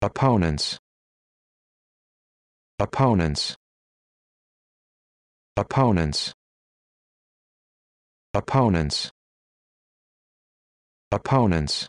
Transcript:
opponents opponents opponents opponents opponents